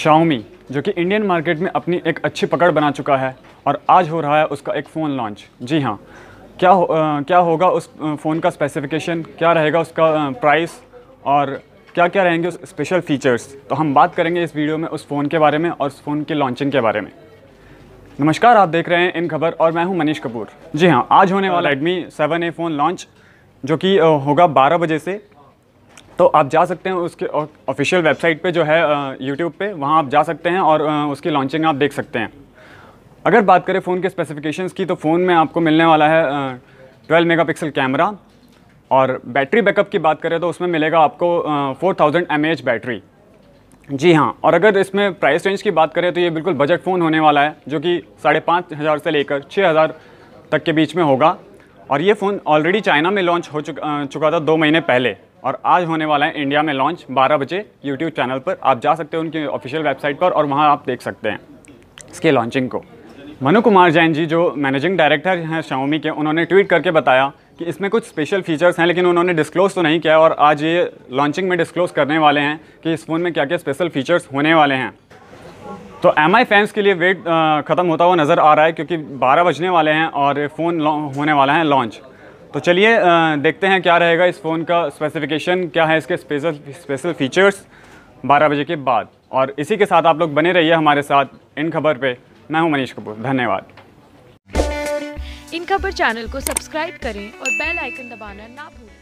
Xiaomi जो कि Indian market में अपनी एक अच्छी पकड़ बना चुका है और आज हो रहा है उसका एक फ़ोन लॉन्च जी हाँ क्या हो, आ, क्या होगा उस फ़ोन का स्पेसिफिकेशन क्या रहेगा उसका प्राइस और क्या क्या रहेंगे उस स्पेशल फ़ीचर्स तो हम बात करेंगे इस वीडियो में उस फ़ोन के बारे में और उस फ़ोन की लॉन्चिंग के बारे में नमस्कार आप देख रहे हैं इन खबर और मैं हूं मनीष कपूर जी हाँ आज होने वाला Redmi seven A phone launch जो कि होगा 12 बजे से तो आप जा सकते हैं उसके ऑफिशियल वेबसाइट पे जो है यूट्यूब पे वहाँ आप जा सकते हैं और उसकी लॉन्चिंग आप देख सकते हैं अगर बात करें फ़ोन के स्पेसिफिकेशंस की तो फ़ोन में आपको मिलने वाला है ट्वेल्व मेगापिक्सल कैमरा और बैटरी बैकअप की बात करें तो उसमें मिलेगा आपको फोर थाउजेंड एम बैटरी जी हाँ और अगर इसमें प्राइस रेंज की बात करें तो ये बिल्कुल बजट फ़ोन होने वाला है जो कि साढ़े पाँच हज़ार से लेकर छः हज़ार तक के बीच में होगा और ये फ़ोन ऑलरेडी चाइना में लॉन्च हो चुका चुका था दो महीने पहले और आज होने वाला है इंडिया में लॉन्च 12 बजे यूट्यूब चैनल पर आप जा सकते हो उनकी ऑफिशियल वेबसाइट पर और वहाँ आप देख सकते हैं इसके लॉन्चिंग को मनु कुमार जैन जी जो मैनेजिंग डायरेक्टर हैं शाओमी के उन्होंने ट्वीट करके बताया कि इसमें कुछ स्पेशल फीचर्स हैं लेकिन उन्होंने डिस्क्लोज़ तो नहीं किया और आज ये लॉन्चिंग में डिस्क्लोज़ करने वाले हैं कि इस फ़ोन में क्या क्या स्पेशल फ़ीचर्स होने वाले हैं तो एम आई फैंस के लिए वेट ख़त्म होता हुआ नज़र आ रहा है क्योंकि बारह बजने वाले हैं और फ़ोन होने वाला है लॉन्च तो चलिए देखते हैं क्या रहेगा इस फ़ोन का स्पेसिफिकेशन क्या है इसके स्पेशल स्पेशल फीचर्स 12 बजे के बाद और इसी के साथ आप लोग बने रहिए हमारे साथ इन खबर पे मैं हूं मनीष कपूर धन्यवाद इन खबर चैनल को सब्सक्राइब करें और बेल आइकन दबाना ना भूलें